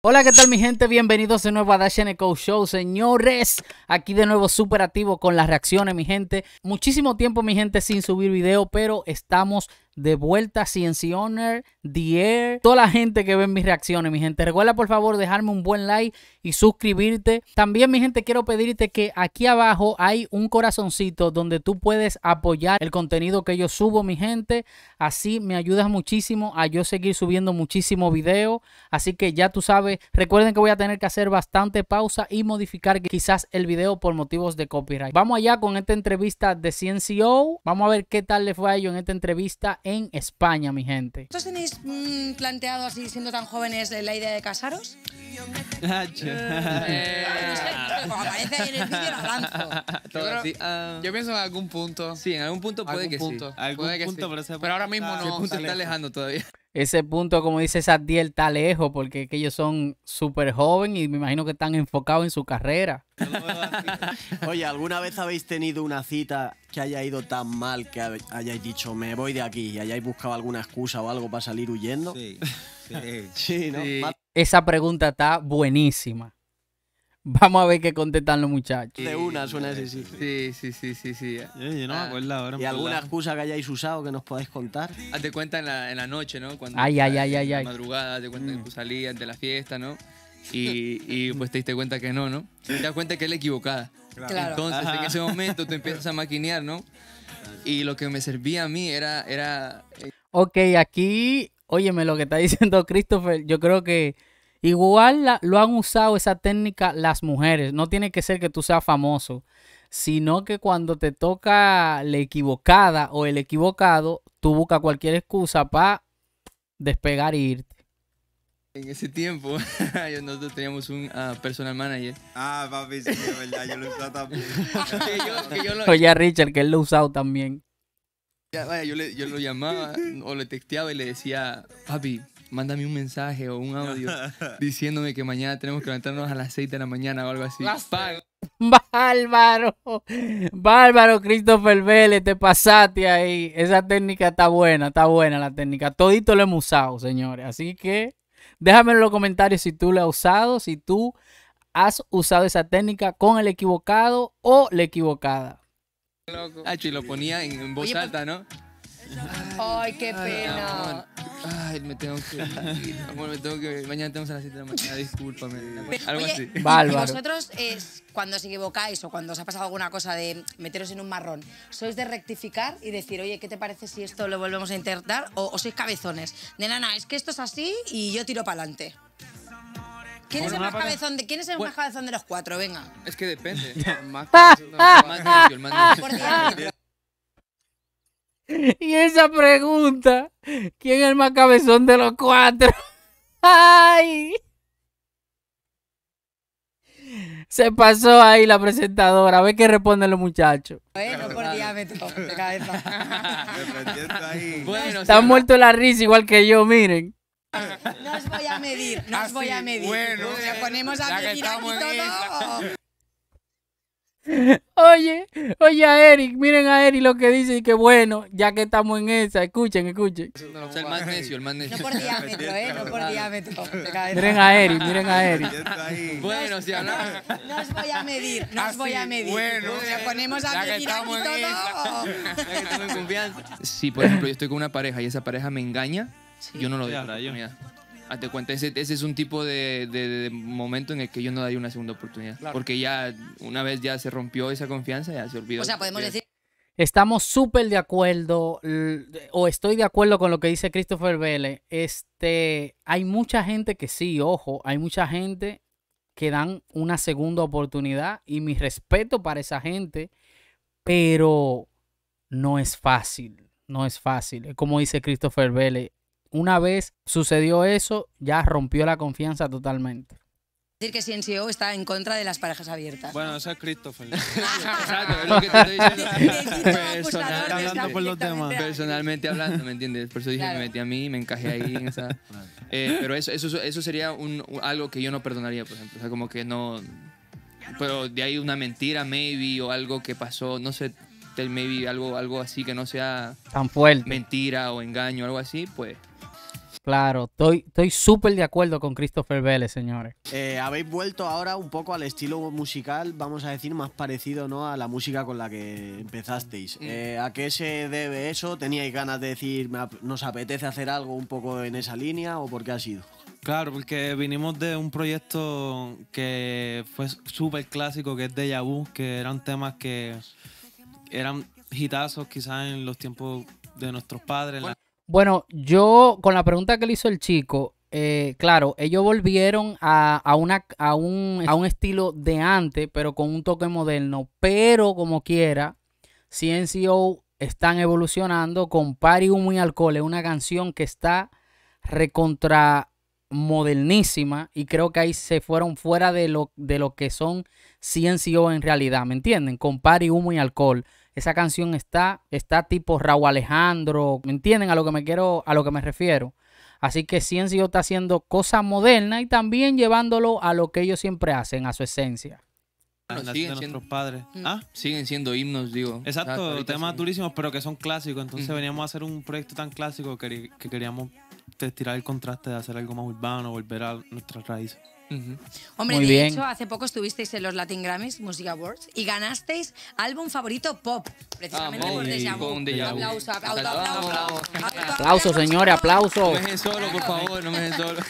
Hola, ¿qué tal mi gente? Bienvenidos de nuevo a Dash Show, señores. Aquí de nuevo super activo con las reacciones, mi gente. Muchísimo tiempo, mi gente, sin subir video, pero estamos de vuelta, Ciency Honor, The toda la gente que ve mis reacciones, mi gente. Recuerda por favor dejarme un buen like y suscribirte. También, mi gente, quiero pedirte que aquí abajo hay un corazoncito donde tú puedes apoyar el contenido que yo subo, mi gente. Así me ayudas muchísimo a yo seguir subiendo muchísimo video. Así que ya tú sabes, recuerden que voy a tener que hacer bastante pausa y modificar quizás el video por motivos de copyright. Vamos allá con esta entrevista de CNCO. Vamos a ver qué tal le fue a ellos en esta entrevista en España, mi gente. ¿Vosotros tenéis mm, planteado así, siendo tan jóvenes, la idea de casaros? Eh, no sé, como aparece en el vídeo, ah. Yo pienso en algún punto. Sí, en algún punto puede que sí. Puede que sí. pero ahora mismo no. se está alejando todavía ese punto, como dice Sadiel, está lejos porque ellos son súper jóvenes y me imagino que están enfocados en su carrera. Oye, ¿alguna vez habéis tenido una cita que haya ido tan mal que hayáis dicho me voy de aquí y hayáis buscado alguna excusa o algo para salir huyendo? Sí. Sí, sí. Esa pregunta está buenísima. Vamos a ver qué contestan los muchachos. De una suena así, sí. Sí, sí, sí, sí. sí. Yo, eh. no me ah, acuerdo ahora. ¿Y alguna excusa que hayáis usado que nos podáis contar? Hazte cuenta en la, en la noche, ¿no? Cuando ay, ay, ay, ay. En la madrugada, hazte cuenta mm. que salías de la fiesta, ¿no? Y, y, pues te diste cuenta que no, ¿no? Te das cuenta que es la equivocada. Claro. Entonces, en ese momento tú empiezas a maquinear, ¿no? Y lo que me servía a mí era... era... Eh, ok, aquí, óyeme, lo que está diciendo Christopher, yo creo que Igual lo han usado esa técnica las mujeres. No tiene que ser que tú seas famoso, sino que cuando te toca la equivocada o el equivocado, tú buscas cualquier excusa para despegar e irte. En ese tiempo, nosotros teníamos un ah, personal manager. Ah, papi, sí, de verdad, yo lo he usado también. yo, Oye, Richard, que él lo ha usado también. yo, yo lo llamaba o le texteaba y le decía, papi, mándame un mensaje o un audio diciéndome que mañana tenemos que levantarnos a las 6 de la mañana o algo así. Bárbaro, bárbaro Christopher Vélez, te pasaste ahí. Esa técnica está buena, está buena la técnica. Todito lo hemos usado, señores. Así que déjame en los comentarios si tú la has usado, si tú has usado esa técnica con el equivocado o la equivocada. Ah, lo ponía en, voz pues, alta, ¿no? Ay, qué pena. Ay, me tengo que ir. me tengo que Mañana tenemos a las 7 de la mañana, discúlpame. Algo así. Y Vosotros, es cuando os equivocáis o cuando os ha pasado alguna cosa de meteros en un marrón, ¿sois de rectificar y decir, oye, ¿qué te parece si esto lo volvemos a intentar? ¿O, sois cabezones? De nana, es que esto es así y yo tiro para adelante. ¿Quién es, el más cabezón de, de los cuatro? Venga. Es que depende. Más cabezón, más el más Y esa pregunta, ¿quién es el más cabezón de los cuatro? ¡Ay! Se pasó ahí la presentadora. A ver qué responden los muchachos. Bueno, por diámetro de cabeza. Bueno, Están muertos la risa igual que yo, miren. No os voy a medir, no os voy a ah, medir. Bueno, ponemos a medir aquí todo. Oye, oye a Eric, miren a Eric lo que dice y que bueno, ya que estamos en esa, escuchen, escuchen. No, o el más necio, el más necio. No por diámetro, eh, no por diámetro. miren a Eric, miren a Eric. bueno, si hablamos. No os voy a medir, no os voy a medir. Bueno, ya ponemos a medir que que estamos en confianza. Si, por ejemplo, yo estoy con una pareja y esa pareja me engaña, yo no lo digo. Hazte cuenta, ese, es un tipo de, momento en el que yo no daría una segunda oportunidad. Porque ya, una vez ya se rompió esa confianza, ya se olvidó. O sea, podemos decir. Estamos súper de acuerdo, o estoy de acuerdo con lo que dice Christopher Vélez. Este, hay mucha gente que sí, ojo, hay mucha gente que dan una segunda oportunidad y mi respeto para esa gente, pero no es fácil, no es fácil. Como dice Christopher Vélez, una vez sucedió eso, ya rompió la confianza totalmente. Decir que CNCO está en contra de las parejas abiertas. Bueno, eso es Christopher. Exacto, es lo que te estoy diciendo. Personalmente hablando por los temas. Personalmente hablando, ¿me entiendes? Por eso dije, claro. me metí a mí, me encajé ahí eh, pero eso, eso, eso sería un, algo que yo no perdonaría, por ejemplo. O sea, como que no. Pero de ahí una mentira, maybe, o algo que pasó, no sé, maybe algo, algo así que no sea. Tan fuerte. Mentira o engaño, algo así, pues Claro, estoy estoy súper de acuerdo con Christopher Vélez, señores. Eh, habéis vuelto ahora un poco al estilo musical, vamos a decir, más parecido ¿no? a la música con la que empezasteis. Eh, ¿A qué se debe eso? ¿Teníais ganas de decir, nos apetece hacer algo un poco en esa línea o por qué ha sido? Claro, porque vinimos de un proyecto que fue súper clásico, que es de Vu, que eran temas que eran hitazos quizás en los tiempos de nuestros padres. Bueno, yo con la pregunta que le hizo el chico, eh, claro, ellos volvieron a, a, un, estilo de antes, pero con un toque moderno. Pero como quiera, CNCO están evolucionando con y Humo y Alcohol. Es una canción que está recontra modernísima y creo que ahí se fueron fuera de lo, de lo que son CNCO en realidad, ¿me entienden? Con y Humo y Alcohol. Esa canción está, está tipo Raúl Alejandro. ¿Me entienden a lo que me quiero, a lo que me refiero? Así que Ciencio está haciendo cosas modernas y también llevándolo a lo que ellos siempre hacen, a su esencia. siguen siendo, padres. Mm. ¿Ah? Siguen siendo himnos, digo. Exacto, temas durísimos, pero que son clásicos. Entonces mm. veníamos a hacer un proyecto tan clásico que, queríamos tirar el contraste de hacer algo más urbano, volver a nuestras raíces. Hombre, de hecho, hace poco estuvisteis en los Latin Grammys Music Awards y ganasteis álbum favorito pop, precisamente ah, por Aplauso, aplauso, aplauso. Aplauso, señores, aplauso. No me dejen solo, por favor, no me dejen solo.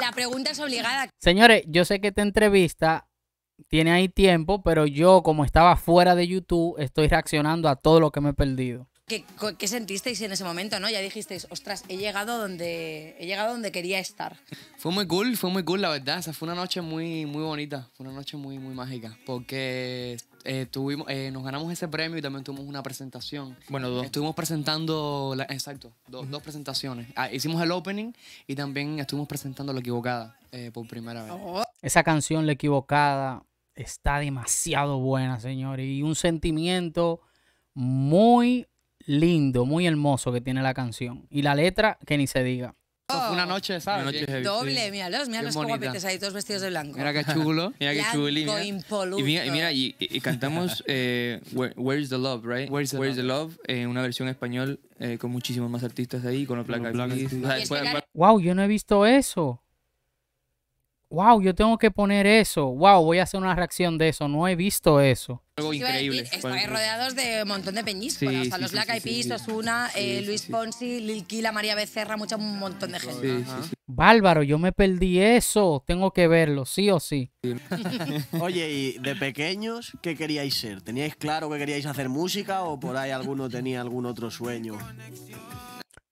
La pregunta es obligada. Señores, yo sé que esta entrevista tiene ahí tiempo, pero yo, como estaba fuera de YouTube, estoy reaccionando a todo lo que me he perdido. ¿Qué, sentisteis en ese momento, no? Ya dijisteis, ostras, he llegado donde he llegado donde quería estar. Fue muy cool, fue muy cool, la verdad. O fue una noche muy, muy bonita, fue una noche muy, muy mágica, porque eh, tuvimos, eh, nos ganamos ese premio y también tuvimos una presentación. Bueno, dos. Estuvimos presentando, exacto, dos presentaciones. Ah, hicimos el opening y también estuvimos presentando La Equivocada eh, por primera vez. Oh. Esa canción, La Equivocada, está demasiado buena, señor, y un sentimiento muy lindo, muy hermoso que tiene la canción. Y la letra, que ni se diga. Una oh. noche, ¿sabes? Doble, sí. míralos, míralos los apetece ahí, todos vestidos de blanco. Mira que chulo, mira qué chulo. Y mira, y, cantamos eh, Where, Where's the Love, right? Where's the, the Love, eh, una versión español eh, con muchísimos más artistas ahí, con los placas Wow, yo no he visto eso wow, yo tengo que poner eso, wow, voy a hacer una reacción de eso, no he visto eso. Algo increíble. Estoy rodeados de un montón de peñíscolas, o los Black Eyed Peas, Osuna, eh, Luis Ponzi, Lil Kila, María Becerra, mucho un montón de gente. Bárbaro, yo me perdí eso, tengo que verlo, sí o sí. Oye, ¿y de pequeños qué queríais ser? ¿Teníais claro que queríais hacer música o por ahí alguno tenía algún otro sueño?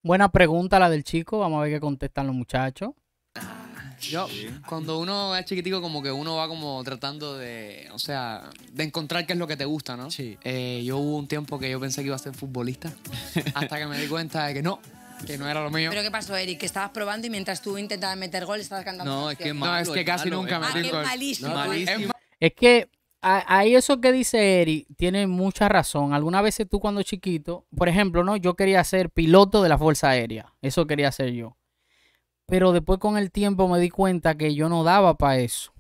Buena pregunta la del chico, vamos a ver qué contestan los muchachos. Yo, cuando uno es chiquitico, como que uno va como tratando de, o sea, de encontrar qué es lo que te gusta, ¿no? Sí. Eh, yo hubo un tiempo que yo pensé que iba a ser futbolista, hasta que me di cuenta de que no, que no era lo mío. ¿Pero qué pasó, Eric? Que estabas probando y mientras tú intentabas meter gol estabas cantando. No, es que, es que casi nunca metí gol. Malísimo. Es que ahí eso que dice Eric tiene mucha razón. Algunas veces tú cuando chiquito, por ejemplo, no, yo quería ser piloto de la Fuerza Aérea. Eso quería ser yo. Pero después con el tiempo me di cuenta que yo no daba para eso.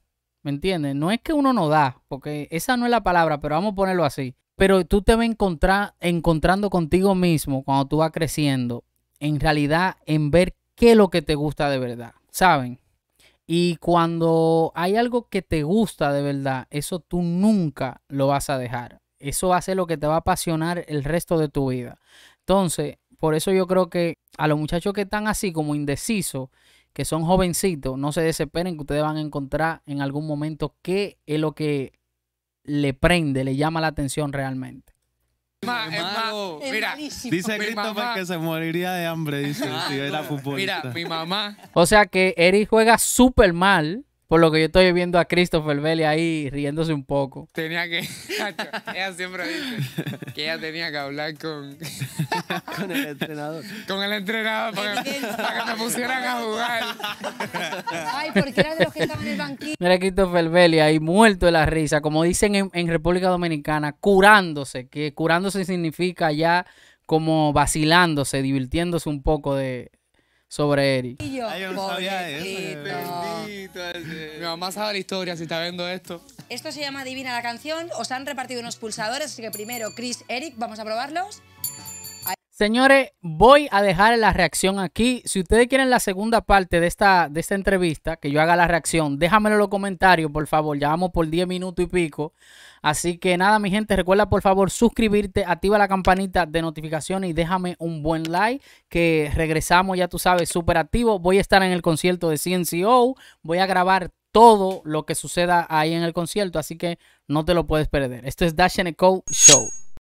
¿Me entiendes? No es que uno no da, porque esa no es la palabra, pero vamos a ponerlo así. Pero tú te vas encontrando contigo mismo cuando tú vas creciendo, en realidad, en ver qué es lo que te gusta de verdad, ¿saben? Y cuando hay algo que te gusta de verdad, eso tú nunca lo vas a dejar. Eso va a ser lo que te va a apasionar el resto de tu vida. Entonces, por eso yo creo que a los muchachos que están así como indecisos, que son jovencitos, no se desesperen que ustedes van a encontrar en algún momento qué es lo que le prende, le llama la atención realmente. Eh, mira, dice Christopher que se moriría de hambre, dice, si era futbolista. Mira, mi mamá. O sea que Eric juega súper mal, por lo que yo estoy viendo a Christopher Belli ahí riéndose un poco. Tenía que. ella siempre dice que ella tenía que hablar con. con el entrenador. Con el entrenador para, que, para que me pusieran a jugar. Ay, porque era de los que estaban en el banquillo. Mira, Christopher Belli ahí muerto de la risa. Como dicen en, en República Dominicana, curándose. Que curándose significa ya como vacilándose, divirtiéndose un poco de, sobre Eric. Mi mamá sabe la historia si está viendo esto. Esto se llama Divina la canción. Os han repartido unos pulsadores, así que primero, Chris, Eric, vamos a probarlos. Señores, voy a dejar la reacción aquí. Si ustedes quieren la segunda parte de esta, de esta entrevista, que yo haga la reacción, déjamelo en los comentarios, por favor. Ya vamos por 10 minutos y pico. Así que nada, mi gente, recuerda por favor suscribirte, activa la campanita de notificaciones y déjame un buen like, que regresamos, ya tú sabes, súper activo. Voy a estar en el concierto de CNCO, voy a grabar todo lo que suceda ahí en el concierto, así que no te lo puedes perder. Esto es Dash Co. Show.